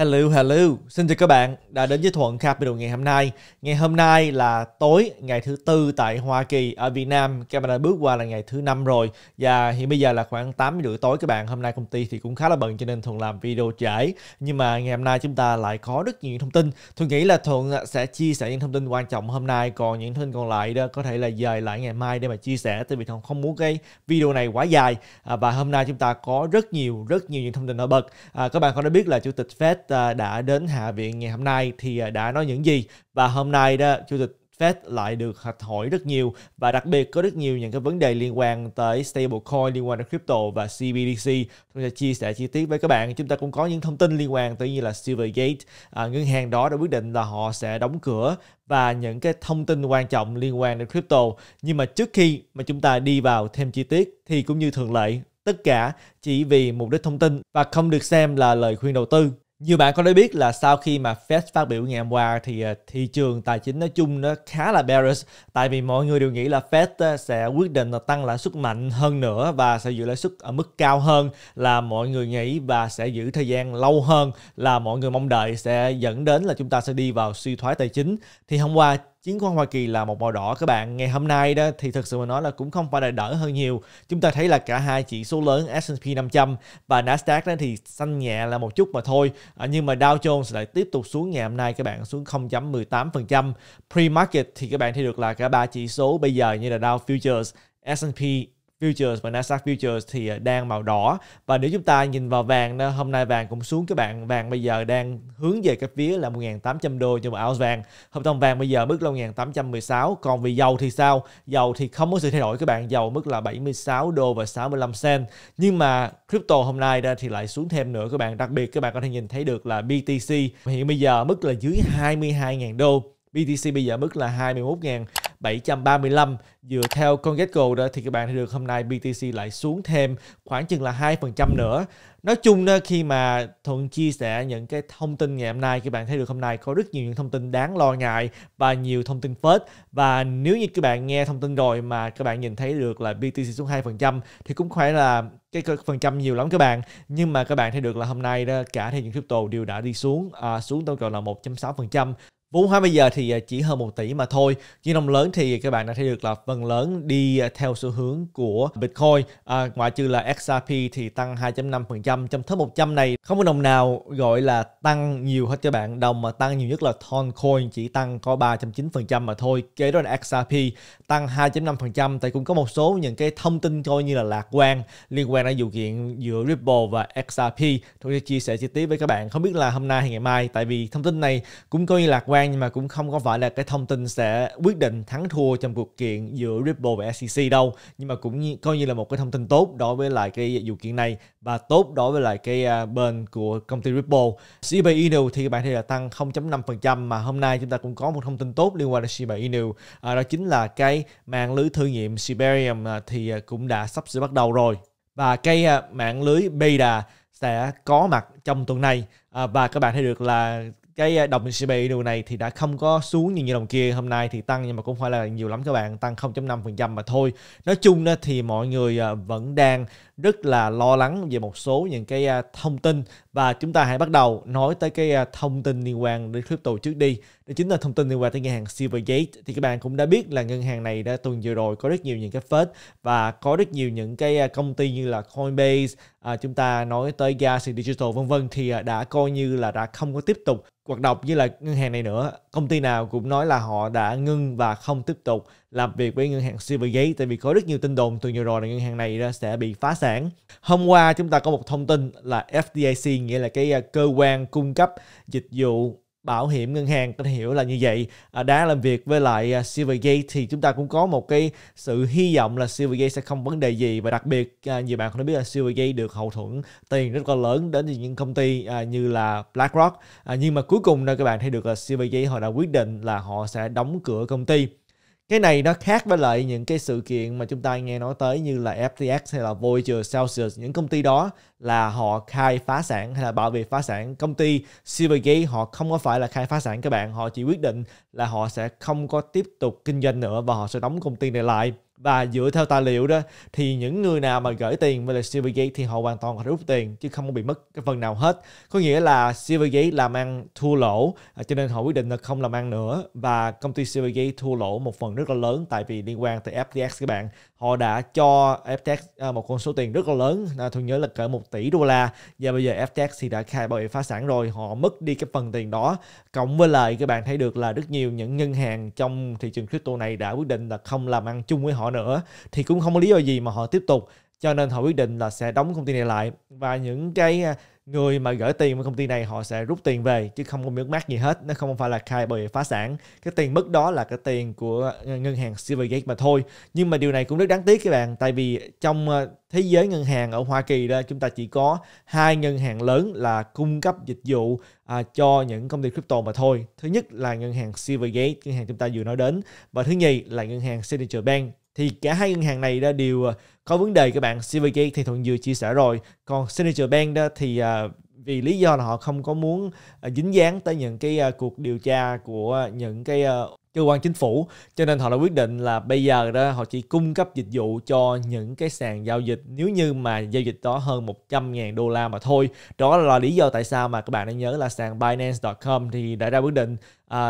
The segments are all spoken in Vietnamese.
Hello, hello. Xin chào các bạn đã đến với Thuận Capital ngày hôm nay. Ngày hôm nay là tối ngày thứ tư tại Hoa Kỳ. Ở Việt Nam, đã bước qua là ngày thứ năm rồi. Và hiện bây giờ là khoảng 8 rưỡi tối các bạn. Hôm nay công ty thì cũng khá là bận cho nên Thuận làm video trễ. Nhưng mà ngày hôm nay chúng ta lại có rất nhiều thông tin. Thuận nghĩ là Thuận sẽ chia sẻ những thông tin quan trọng hôm nay. Còn những thông tin còn lại đó có thể là dời lại ngày mai để mà chia sẻ. Tại vì Thuận không muốn cái video này quá dài. À, và hôm nay chúng ta có rất nhiều, rất nhiều những thông tin nổi bật. À, các bạn có đã biết là Chủ tịch Fed À, đã đến Hạ viện ngày hôm nay thì à, đã nói những gì và hôm nay đó Chủ tịch Fed lại được hạch hỏi rất nhiều và đặc biệt có rất nhiều những cái vấn đề liên quan tới stablecoin, liên quan đến crypto và CBDC. Tôi sẽ chia sẻ chi tiết với các bạn. Chúng ta cũng có những thông tin liên quan tới như là Silvergate, à, ngân hàng đó đã quyết định là họ sẽ đóng cửa và những cái thông tin quan trọng liên quan đến crypto. Nhưng mà trước khi mà chúng ta đi vào thêm chi tiết thì cũng như thường lệ, tất cả chỉ vì mục đích thông tin và không được xem là lời khuyên đầu tư. Như bạn có đã biết là sau khi mà Fed phát biểu ngày hôm qua thì ờ, thị trường tài chính nói chung nó khá là bearish tại vì mọi người đều nghĩ là Fed ờ, sẽ quyết định là tăng lãi suất mạnh hơn nữa và sẽ giữ lãi suất ở mức cao hơn là mọi người nghĩ và sẽ giữ thời gian lâu hơn là mọi người mong đợi sẽ dẫn đến là chúng ta sẽ đi vào suy thoái tài chính. Thì hôm qua chứng khoán Hoa Kỳ là một màu đỏ các bạn ngày hôm nay đó thì thực sự mà nói là cũng không phải là đỡ hơn nhiều chúng ta thấy là cả hai chỉ số lớn S&P 500 và Nasdaq đó thì xanh nhẹ là một chút mà thôi ờ, nhưng mà Dow Jones lại tiếp tục xuống ngày hôm nay các bạn xuống 0.18% pre-market thì các bạn thấy được là cả ba chỉ số bây giờ như là Dow Futures S&P futures và Nasdaq futures thì à, đang màu đỏ và nếu chúng ta nhìn vào vàng hôm nay vàng cũng xuống các bạn vàng bây giờ đang hướng về cái phía là 1.800 đô cho một ounce vàng hợp đồng vàng bây giờ mức là 1.816 còn về dầu thì sao dầu thì không có sự thay đổi các bạn dầu mức là 76 đô và 65 cent nhưng mà crypto hôm nay thì lại xuống thêm nữa các bạn đặc biệt các bạn có thể nhìn thấy được là BTC hiện bây giờ mức là dưới 22.000 đô BTC bây giờ mức là 21.735 dựa theo con CoinGecko đó thì các bạn thấy được hôm nay BTC lại xuống thêm khoảng chừng là 2% nữa. Nói chung đó, khi mà Thuận chia sẻ những cái thông tin ngày hôm nay các bạn thấy được hôm nay có rất nhiều những thông tin đáng lo ngại và nhiều thông tin phết và nếu như các bạn nghe thông tin rồi mà các bạn nhìn thấy được là BTC xuống 2% thì cũng phải là cái phần trăm nhiều lắm các bạn nhưng mà các bạn thấy được là hôm nay đó cả thị trường crypto đều đã đi xuống à, xuống tổng cộng là 1.6% Vốn hóa bây giờ thì à, chỉ hơn 1 tỷ mà thôi. Nhưng đồng lớn thì các bạn đã thấy được là phần lớn đi à, theo xu hướng của Bitcoin. À, ngoại trừ là XRP thì tăng 2.5% trong top 100 này. Không có đồng nào gọi là tăng nhiều hết các bạn. Đồng mà tăng nhiều nhất là Toncoin chỉ tăng có 3.9% mà thôi. Kế đó là XRP tăng 2.5% tại cũng có một số những cái thông tin coi như là lạc quan liên quan đến vụ kiện giữa Ripple và XRP. Tôi sẽ chia sẻ chi tiết với các bạn. Không biết là hôm nay hay ngày mai tại vì thông tin này cũng coi như lạc quan quan nhưng mà cũng không có phải là cái thông tin sẽ quyết định thắng thua trong cuộc kiện giữa Ripple và SEC đâu nhưng mà cũng như, coi như là một cái thông tin tốt đối với lại cái vụ kiện này và tốt đối với lại cái à, bên của công ty Ripple Shiba Inu thì các bạn thấy là tăng 0.5% mà hôm nay chúng ta cũng có một thông tin tốt liên quan đến Shiba Inu à, đó chính là cái mạng lưới thử nghiệm Siberium à, thì à, cũng đã sắp sửa bắt đầu rồi và cái mạng lưới beta sẽ có mặt trong tuần này à, và các bạn thấy được là cái ờ, đồng CPI điều này thì đã không có xuống như như đồng kia hôm nay thì tăng nhưng mà cũng phải là nhiều lắm các bạn tăng 0.5% mà thôi nói chung thì mọi người ờ, vẫn đang rất là lo lắng về một số những cái ờ, thông tin và chúng ta hãy bắt đầu nói tới cái thông tin liên quan đến crypto trước đi đó chính là thông tin liên quan tới ngân hàng Silvergate thì các bạn cũng đã biết là ngân hàng này đã tuần vừa rồi có rất nhiều những cái phết và có rất nhiều những cái công ty như là Coinbase à, chúng ta nói tới gas digital vân vân thì à, đã coi như là đã không có tiếp tục hoạt động với là ngân hàng này nữa công ty nào cũng nói là họ đã ngưng và không tiếp tục làm việc với ngân hàng Silvergate tại vì có rất nhiều tin đồn từ nhiều rồi là ngân hàng này sẽ bị phá sản hôm qua chúng ta có một thông tin là FDIC nghĩa là cái à, cơ quan cung cấp dịch vụ bảo hiểm ngân hàng có hiểu là như vậy à, đã làm việc với lại à, Silvergate thì chúng ta cũng có một cái sự hy vọng là Silvergate sẽ không vấn đề gì và đặc biệt à, nhiều bạn không biết là Silvergate được hậu thuẫn tiền rất là lớn đến từ những công ty như là BlackRock nhưng mà cuối cùng là các bạn thấy được là Silvergate họ đã quyết định là họ sẽ đóng cửa công ty cái này nó khác với lại những cái sự kiện mà chúng ta nghe nói tới như là FTX hay là Voyager Celsius những công ty đó là họ khai phá sản hay là bảo vệ phá sản công ty Silvergate họ không có phải là khai phá sản các bạn họ chỉ quyết định là họ sẽ không có tiếp tục kinh doanh nữa và họ sẽ đóng công ty này lại và dựa theo tài liệu đó thì những người nào mà gửi tiền về là Silvergate thì họ hoàn toàn có thể rút tiền chứ không bị mất cái phần nào hết có nghĩa là Silvergate làm ăn thua lỗ à, cho nên họ quyết định là không làm ăn nữa và công ty Silvergate thua lỗ một phần rất là lớn tại vì liên quan tới FTX các bạn họ đã cho FTX à, một con số tiền rất là lớn à, tôi nhớ là cỡ 1 tỷ đô la và bây giờ FTX thì đã khai bảo phá sản rồi họ mất đi cái phần tiền đó cộng với lại các bạn thấy được là rất nhiều những ngân hàng trong thị trường crypto này đã quyết định là không làm ăn chung với họ nữa thì cũng không có lý do gì mà họ tiếp tục cho nên họ quyết định là sẽ đóng công ty này lại và những cái à, người mà gửi tiền vào công ty này họ sẽ rút tiền về chứ không có miếng mát gì hết nó không phải là khai bởi phá sản cái tiền mất đó là cái tiền của à, ngân hàng Silvergate mà thôi nhưng mà điều này cũng rất đáng tiếc các bạn tại vì trong à, thế giới ngân hàng ở Hoa Kỳ đó chúng ta chỉ có hai ngân hàng lớn là cung cấp dịch vụ à, cho những công ty crypto mà thôi thứ nhất là ngân hàng Silvergate ngân hàng chúng ta vừa nói đến và thứ nhì là ngân hàng Signature Bank thì cả hai ngân hàng này đều à, có vấn đề các bạn CVG thì thuận vừa chia sẻ rồi còn Signature Bank đó thì à, vì lý do là họ không có muốn à, dính dáng tới những cái cuộc điều tra của những cái cơ quan chính phủ cho nên họ đã quyết định là bây giờ đó họ chỉ cung cấp dịch vụ cho những cái sàn giao dịch nếu như mà giao dịch đó hơn 100.000 đô la mà thôi đó là lý do tại sao mà các bạn đã nhớ là sàn Binance.com thì đã ra quyết định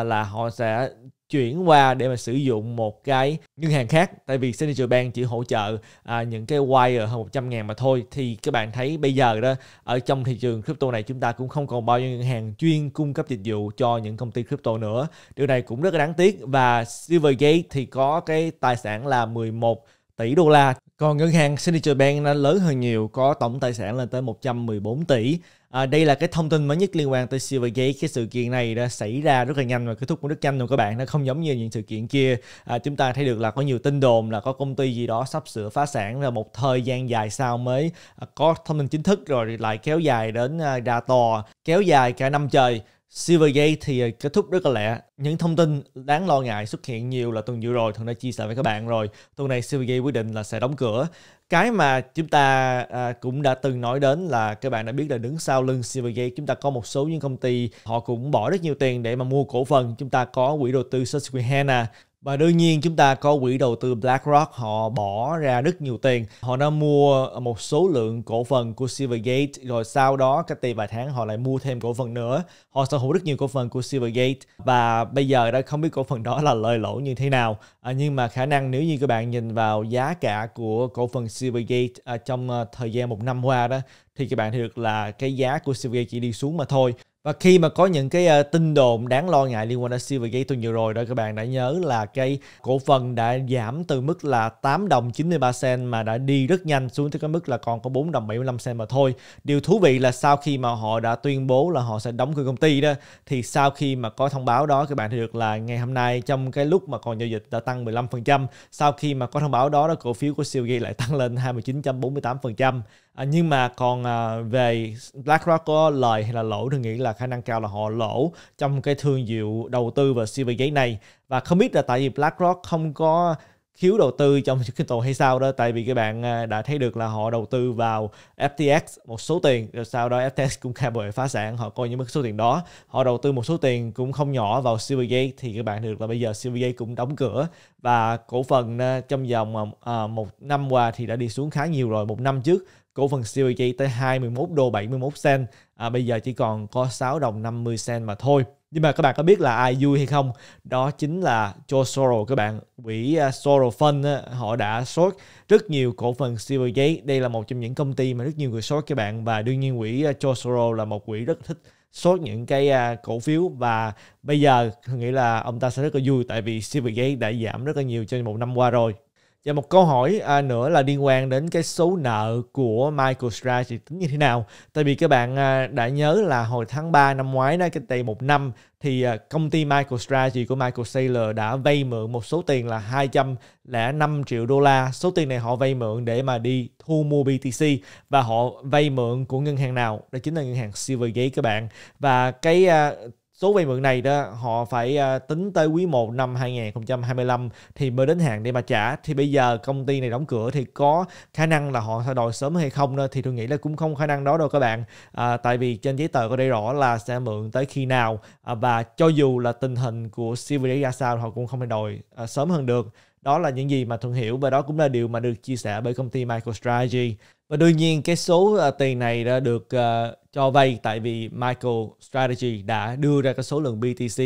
là họ sẽ chuyển qua để mà sử dụng một cái ngân hàng khác tại vì Signature Bank chỉ hỗ trợ à, những cái wire hơn 100 ngàn mà thôi thì các bạn thấy bây giờ đó ở trong thị trường crypto này chúng ta cũng không còn bao nhiêu ngân hàng chuyên cung cấp dịch vụ cho những công ty crypto nữa điều này cũng rất là đáng tiếc và Silvergate thì có cái tài sản là 11 tỷ đô la còn ngân hàng Signature Bank nó lớn hơn nhiều có tổng tài sản lên tới 114 tỷ À, đây là cái thông tin mới nhất liên quan tới Silvergate cái sự kiện này đã xảy ra rất là nhanh và kết thúc cũng rất nhanh rồi các bạn nó không giống như những sự kiện kia à, chúng ta thấy được là có nhiều tin đồn là có công ty gì đó sắp sửa phá sản là một thời gian dài sau mới à, có thông tin chính thức rồi lại kéo dài đến à, ra tòa kéo dài cả năm trời Silvergate thì ờ, kết thúc rất là lẹ. Những thông tin đáng lo ngại xuất hiện nhiều là tuần vừa rồi Thuận đã chia sẻ với các bạn rồi. Tuần này Silvergate quyết định là sẽ đóng cửa. Cái mà chúng ta à, cũng đã từng nói đến là các bạn đã biết là đứng sau lưng Silvergate chúng ta có một số những công ty họ cũng bỏ rất nhiều tiền để mà mua cổ phần. Chúng ta có quỹ đầu tư Susquehanna, và đương nhiên chúng ta có quỹ đầu tư BlackRock họ bỏ ra rất nhiều tiền. Họ đã mua một số lượng cổ phần của Silvergate rồi sau đó cách đây vài tháng họ lại mua thêm cổ phần nữa. Họ sở hữu rất nhiều cổ phần của Silvergate và bây giờ đã không biết cổ phần đó là lời lỗ như thế nào. À, nhưng mà khả năng nếu như các bạn nhìn vào giá cả của cổ phần Silvergate à, trong à, thời gian một năm qua đó thì các bạn thấy được là cái giá của Silvergate chỉ đi xuống mà thôi và khi mà có những cái uh, tin đồn đáng lo ngại liên quan đến Silvergate tôi nhiều rồi đó các bạn đã nhớ là cái cổ phần đã giảm từ mức là 8 đồng 93 cent mà đã đi rất nhanh xuống tới cái mức là còn có 4 đồng 75 cent mà thôi. Điều thú vị là sau khi mà họ đã tuyên bố là họ sẽ đóng cửa công ty đó thì sau khi mà có thông báo đó các bạn thấy được là ngày hôm nay trong cái lúc mà còn giao dịch đã tăng 15%, sau khi mà có thông báo đó đó cổ phiếu của Silvergate lại tăng lên 29.48%. À, nhưng mà còn à, về BlackRock có lời hay là lỗ tôi nghĩ là là khả năng cao là họ lỗ trong cái thương hiệu đầu tư vào siêu giấy này và không biết là tại vì BlackRock không có thiếu đầu tư trong crypto hay sao đó tại vì các bạn à, đã thấy được là họ đầu tư vào FTX một số tiền rồi sau đó FTX cũng khai bởi phá sản họ coi những mức số tiền đó họ đầu tư một số tiền cũng không nhỏ vào Silvergate thì các bạn được là bây giờ Silvergate cũng đóng cửa và cổ phần à, trong vòng à, một năm qua thì đã đi xuống khá nhiều rồi một năm trước cổ phần CBG tới 21 đô 71 cent à, bây giờ chỉ còn có 6 đồng 50 cent mà thôi nhưng mà các bạn có biết là ai vui hay không đó chính là Joe Soros các bạn quỹ à, Soros Fund họ đã short rất nhiều cổ phần Silvergate đây là một trong những công ty mà rất nhiều người short các bạn và đương nhiên quỹ à, Joe Soros là một quỹ rất thích short những cái à, cổ phiếu và bây giờ tôi nghĩ là ông ta sẽ rất là vui tại vì Silvergate đã giảm rất là nhiều trong một năm qua rồi và một câu hỏi à, nữa là liên quan đến cái số nợ của Michael Strauss tính như thế nào? Tại vì các bạn à, đã nhớ là hồi tháng 3 năm ngoái đó, cái tây một năm thì à, công ty Michael Strauss của Michael Saylor đã vay mượn một số tiền là 205 triệu đô la. Số tiền này họ vay mượn để mà đi thu mua BTC và họ vay mượn của ngân hàng nào? Đó chính là ngân hàng Silvergate các bạn. Và cái à, Số vay mượn này đó họ phải à, tính tới quý 1 năm 2025 thì mới đến hạn để mà trả. Thì bây giờ công ty này đóng cửa thì có khả năng là họ sẽ đòi sớm hay không đó thì tôi nghĩ là cũng không khả năng đó đâu các bạn. À, tại vì trên giấy tờ có đây rõ là sẽ mượn tới khi nào à, và cho dù là tình hình của Syria ra sao họ cũng không thể đòi à, sớm hơn được đó là những gì mà thuận hiểu và đó cũng là điều mà được chia sẻ bởi công ty MicroStrategy và đương nhiên cái số ờ, tiền này đã được uh, cho vay tại vì Michael Strategy đã đưa ra cái số lượng BTC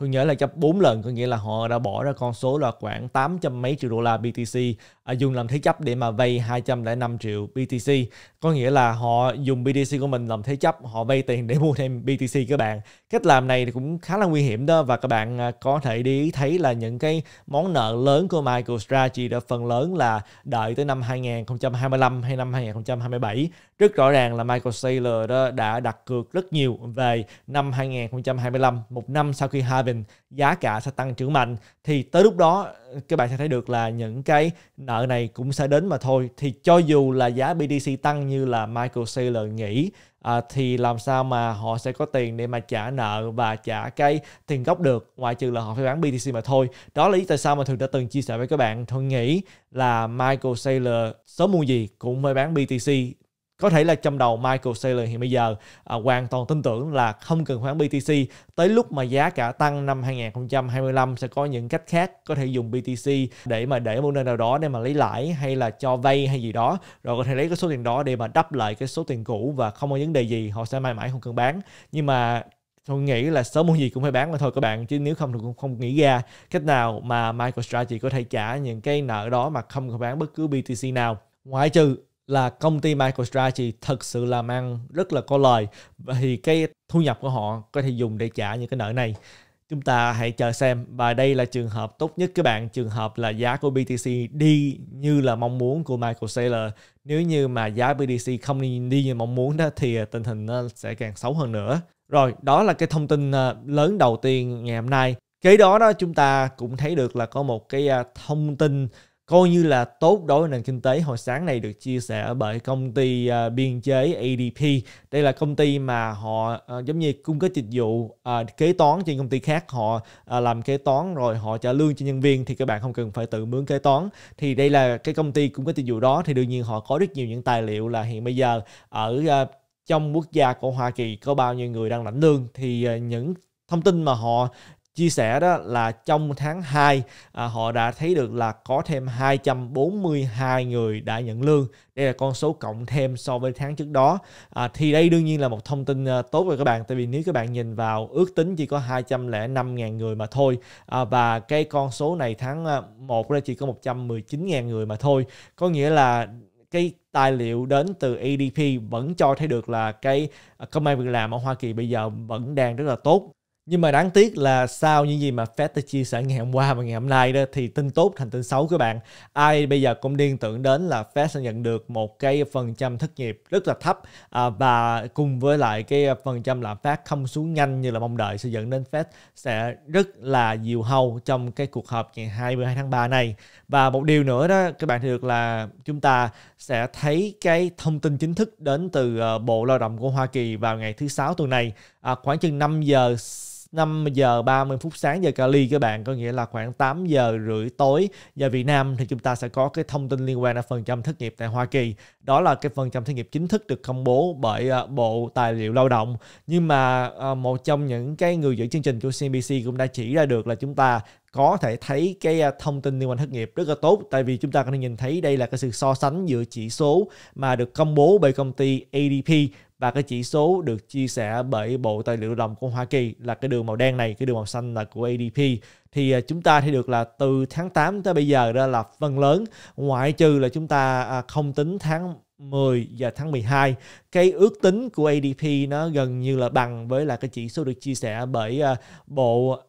tôi nhớ là gấp 4 lần có nghĩa là họ đã bỏ ra con số là khoảng 800 mấy triệu đô la BTC uh, à, dùng làm thế chấp để mà vay 205 triệu BTC có nghĩa là họ dùng BTC của mình làm thế chấp họ vay tiền để mua thêm BTC các bạn cách làm này cũng khá là nguy hiểm đó và các bạn uh, có thể đi thấy là những cái món nợ lớn của của Michael Strachi đã phần lớn là đợi tới năm 2025 hay năm 2027. Rất rõ ràng là Michael Saylor đó đã đặt cược rất nhiều về năm 2025, một năm sau khi halving giá cả sẽ tăng trưởng mạnh thì tới lúc đó các bạn sẽ thấy được là những cái nợ này cũng sẽ đến mà thôi. Thì cho dù là giá BTC tăng như là Michael Saylor nghĩ à, thì làm sao mà họ sẽ có tiền để mà trả nợ và trả cái tiền gốc được ngoại trừ là họ phải bán BTC mà thôi đó là lý tại sao mà thường đã từng chia sẻ với các bạn thường nghĩ là Michael Saylor sớm mua gì cũng phải bán BTC có thể là trong đầu Michael Saylor hiện bây giờ à, hoàn toàn tin tưởng là không cần khoản BTC tới lúc mà giá cả tăng năm 2025 sẽ có những cách khác có thể dùng BTC để mà để một nơi nào đó để mà lấy lãi hay là cho vay hay gì đó rồi có thể lấy cái số tiền đó để mà đắp lại cái số tiền cũ và không có vấn đề gì họ sẽ mãi mãi không cần bán nhưng mà tôi nghĩ là sớm muộn gì cũng phải bán mà thôi các bạn chứ nếu không thì cũng không nghĩ ra cách nào mà MicroStrategy có thể trả những cái nợ đó mà không có bán bất cứ BTC nào ngoại trừ là công ty MicroStrategy thực sự làm ăn rất là có lời thì cái thu nhập của họ có thể dùng để trả những cái nợ này chúng ta hãy chờ xem và đây là trường hợp tốt nhất các bạn trường hợp là giá của BTC đi như là mong muốn của Michael Saylor nếu như mà giá BTC không đi, đi như mong muốn đó thì à, tình hình nó sẽ càng xấu hơn nữa rồi đó là cái thông tin à, lớn đầu tiên ngày hôm nay kế đó đó chúng ta cũng thấy được là có một cái à, thông tin coi như là tốt đối với nền kinh tế hồi sáng này được chia sẻ bởi công ty uh, biên chế ADP đây là công ty mà họ uh, giống như cung cấp dịch vụ uh, kế toán trên công ty khác họ uh, làm kế toán rồi họ trả lương cho nhân viên thì các bạn không cần phải tự mướn kế toán thì đây là cái công ty cung cấp dịch vụ đó thì đương nhiên họ có rất nhiều những tài liệu là hiện bây giờ ở uh, trong quốc gia của Hoa Kỳ có bao nhiêu người đang lãnh lương thì uh, những thông tin mà họ chia sẻ đó là trong tháng 2 à, họ đã thấy được là có thêm 242 người đã nhận lương. Đây là con số cộng thêm so với tháng trước đó. À, thì đây đương nhiên là một thông tin à, tốt rồi các bạn tại vì nếu các bạn nhìn vào ước tính chỉ có 205.000 người mà thôi à, và cái con số này tháng 1 à, ra chỉ có 119.000 người mà thôi. Có nghĩa là cái tài liệu đến từ ADP vẫn cho thấy được là cái à, công an việc làm ở Hoa Kỳ bây giờ vẫn đang rất là tốt nhưng mà đáng tiếc là sau những gì mà Fed đã chia sẻ ngày hôm qua và ngày hôm nay đó thì tin tốt thành tin xấu các bạn. Ai bây giờ cũng liên tưởng đến là Fed sẽ nhận được một cái phần trăm thất nghiệp rất là thấp à, và cùng với lại cái phần trăm lạm phát không xuống nhanh như là mong đợi sẽ dẫn đến Fed sẽ rất là nhiều hâu trong cái cuộc họp ngày 22 tháng 3 này. Và một điều nữa đó các bạn thấy được là chúng ta sẽ thấy cái thông tin chính thức đến từ ờ, Bộ Lao động của Hoa Kỳ vào ngày thứ sáu tuần này à, khoảng chừng 5 giờ 5 giờ 30 phút sáng giờ Cali các bạn có nghĩa là khoảng 8 giờ rưỡi tối giờ Việt Nam thì chúng ta sẽ có cái thông tin liên quan đến phần trăm thất nghiệp tại Hoa Kỳ đó là cái phần trăm thất nghiệp chính thức được công bố bởi ờ, Bộ Tài liệu Lao động nhưng mà ờ, một trong những cái người dẫn chương trình của CNBC cũng đã chỉ ra được là chúng ta có thể thấy cái ờ, thông tin liên quan thất nghiệp rất là tốt tại vì chúng ta có thể nhìn thấy đây là cái sự so sánh giữa chỉ số mà được công bố bởi công ty ADP và cái chỉ số được chia sẻ bởi Bộ Tài liệu Rồng của Hoa Kỳ là cái đường màu đen này, cái đường màu xanh là của ADP. Thì à, chúng ta thấy được là từ tháng 8 tới bây giờ đó là phần lớn, ngoại trừ là chúng ta à, không tính tháng 10 và tháng 12 cái ước tính của ADP nó gần như là bằng với là cái chỉ số được chia sẻ bởi à, bộ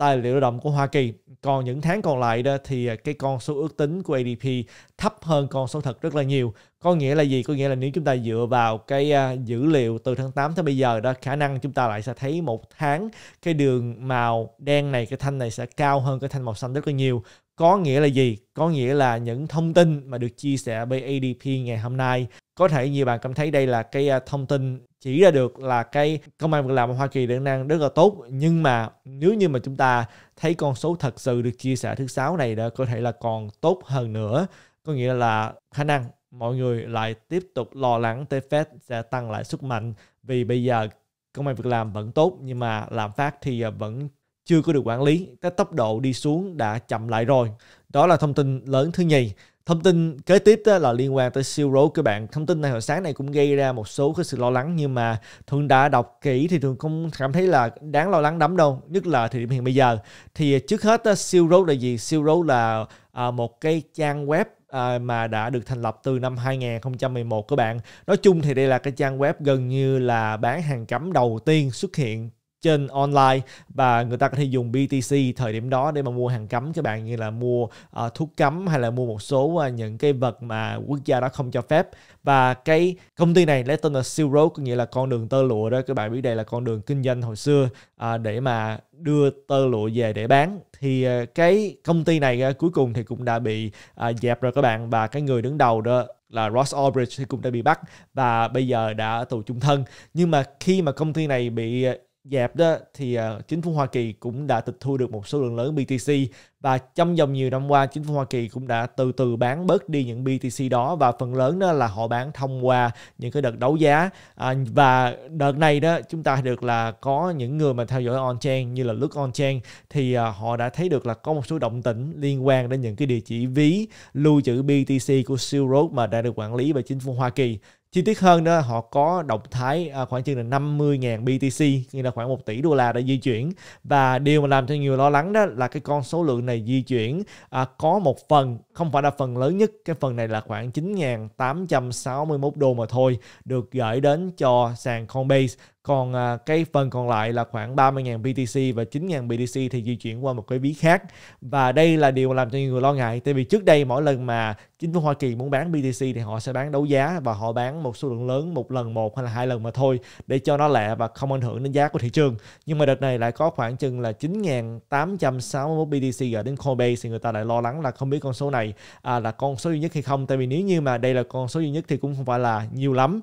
tài liệu lao động của Hoa Kỳ. Còn những tháng còn lại đó thì à, cái con số ước tính của ADP thấp hơn con số thật rất là nhiều. Có nghĩa là gì? Có nghĩa là nếu chúng ta dựa vào cái à, dữ liệu từ tháng 8 tới bây giờ đó, khả năng chúng ta lại sẽ thấy một tháng cái đường màu đen này, cái thanh này sẽ cao hơn cái thanh màu xanh rất là nhiều. Có nghĩa là gì? Có nghĩa là những thông tin mà được chia sẻ bởi ADP ngày hôm nay có thể nhiều bạn cảm thấy đây là cái à, thông tin chỉ ra được là cái công an việc làm ở Hoa Kỳ đang năng rất là tốt nhưng mà nếu như mà chúng ta thấy con số thật sự được chia sẻ thứ sáu này đã có thể là còn tốt hơn nữa có nghĩa là khả năng mọi người lại tiếp tục lo lắng tới Fed sẽ tăng lại sức mạnh vì bây giờ công an việc làm vẫn tốt nhưng mà lạm phát thì à, vẫn chưa có được quản lý, cái tốc độ đi xuống đã chậm lại rồi. Đó là thông tin lớn thứ nhì. Thông tin kế tiếp đó là liên quan tới siêu rốt các bạn. Thông tin này hồi sáng này cũng gây ra một số cái sự lo lắng nhưng mà thường đã đọc kỹ thì thường không cảm thấy là đáng lo lắng lắm đâu, nhất là thời điểm hiện bây giờ. Thì trước hết đó, siêu rốt là gì? Siêu rốt là à, một cái trang web à, mà đã được thành lập từ năm 2011 các bạn. Nói chung thì đây là cái trang web gần như là bán hàng cấm đầu tiên xuất hiện trên online và người ta có thể dùng BTC thời điểm đó để mà mua hàng cấm các bạn như là mua uh, thuốc cấm hay là mua một số uh, những cái vật mà quốc gia đó không cho phép và cái công ty này lấy tên là Silk Road có nghĩa là con đường tơ lụa đó các bạn biết đây là con đường kinh doanh hồi xưa uh, để mà đưa tơ lụa về để bán thì uh, cái công ty này uh, cuối cùng thì cũng đã bị uh, dẹp rồi các bạn và cái người đứng đầu đó là Ross Ulbricht thì cũng đã bị bắt và bây giờ đã tù chung thân nhưng mà khi mà công ty này bị dẹp đó thì ờ, chính phủ Hoa Kỳ cũng đã tịch thu được một số lượng lớn BTC và trong vòng nhiều năm qua chính phủ Hoa Kỳ cũng đã từ từ bán bớt đi những BTC đó và phần lớn đó là họ bán thông qua những cái đợt đấu giá à, và đợt này đó chúng ta được là có những người mà theo dõi on chain như là Look on chain thì ờ, họ đã thấy được là có một số động tĩnh liên quan đến những cái địa chỉ ví lưu trữ BTC của Silk Road mà đã được quản lý bởi chính phủ Hoa Kỳ chi tiết hơn đó họ có động thái à, khoảng chừng là 50.000 BTC nghĩa là khoảng 1 tỷ đô la đã di chuyển và điều mà làm cho nhiều lo lắng đó là cái con số lượng này di chuyển à, có một phần không phải là phần lớn nhất cái phần này là khoảng 9.861 đô mà thôi được gửi đến cho sàn Coinbase còn à, cái phần còn lại là khoảng 30.000 BTC và 9.000 BTC thì di chuyển qua một cái ví khác và đây là điều làm cho nhiều người lo ngại tại vì trước đây mỗi lần mà chính phủ Hoa Kỳ muốn bán BTC thì họ sẽ bán đấu giá và họ bán một số lượng lớn một lần một hay là hai lần mà thôi để cho nó lẹ và không ảnh hưởng đến giá của thị trường nhưng mà đợt này lại có khoảng chừng là 9.861 BTC gửi đến Coinbase thì người ta lại lo lắng là không biết con số này à, là con số duy nhất hay không tại vì nếu như mà đây là con số duy nhất thì cũng không phải là nhiều lắm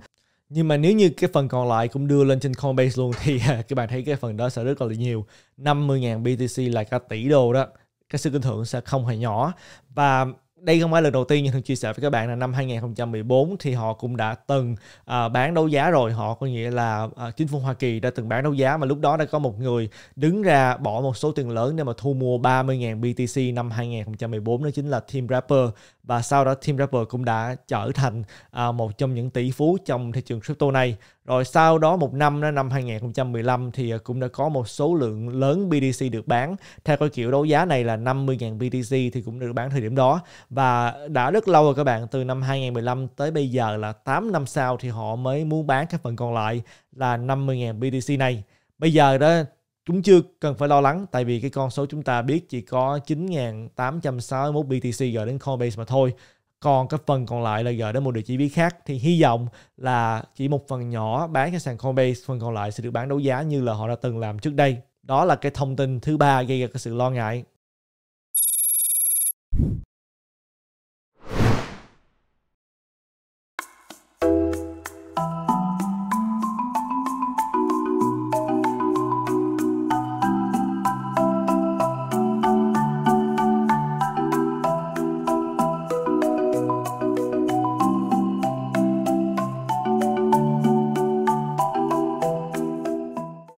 nhưng mà nếu như cái phần còn lại cũng đưa lên trên Coinbase luôn thì à, các bạn thấy cái phần đó sẽ rất là nhiều 50.000 BTC là cả tỷ đô đó cái sự kinh thưởng sẽ không hề nhỏ và đây không phải lần đầu tiên như thường chia sẻ với các bạn là năm 2014 thì họ cũng đã từng uh, bán đấu giá rồi họ có nghĩa là uh, chính phủ Hoa Kỳ đã từng bán đấu giá mà lúc đó đã có một người đứng ra bỏ một số tiền lớn để mà thu mua 30.000 BTC năm 2014 đó chính là Tim Rapper và sau đó Tim Rapper cũng đã trở thành uh, một trong những tỷ phú trong thị trường crypto này rồi sau đó một năm đó năm 2015 thì à, cũng đã có một số lượng lớn BTC được bán. Theo cái kiểu đấu giá này là 50.000 BTC thì cũng được bán thời điểm đó. Và đã rất lâu rồi các bạn, từ năm 2015 tới bây giờ là 8 năm sau thì họ mới muốn bán cái phần còn lại là 50.000 BTC này. Bây giờ đó chúng chưa cần phải lo lắng tại vì cái con số chúng ta biết chỉ có 9.861 BTC gửi đến Coinbase mà thôi còn cái phần còn lại là gửi đến một địa chỉ ví khác thì hy vọng là chỉ một phần nhỏ bán cho sàn Coinbase phần còn lại sẽ được bán đấu giá như là họ đã từng làm trước đây đó là cái thông tin thứ ba gây ra cái sự lo ngại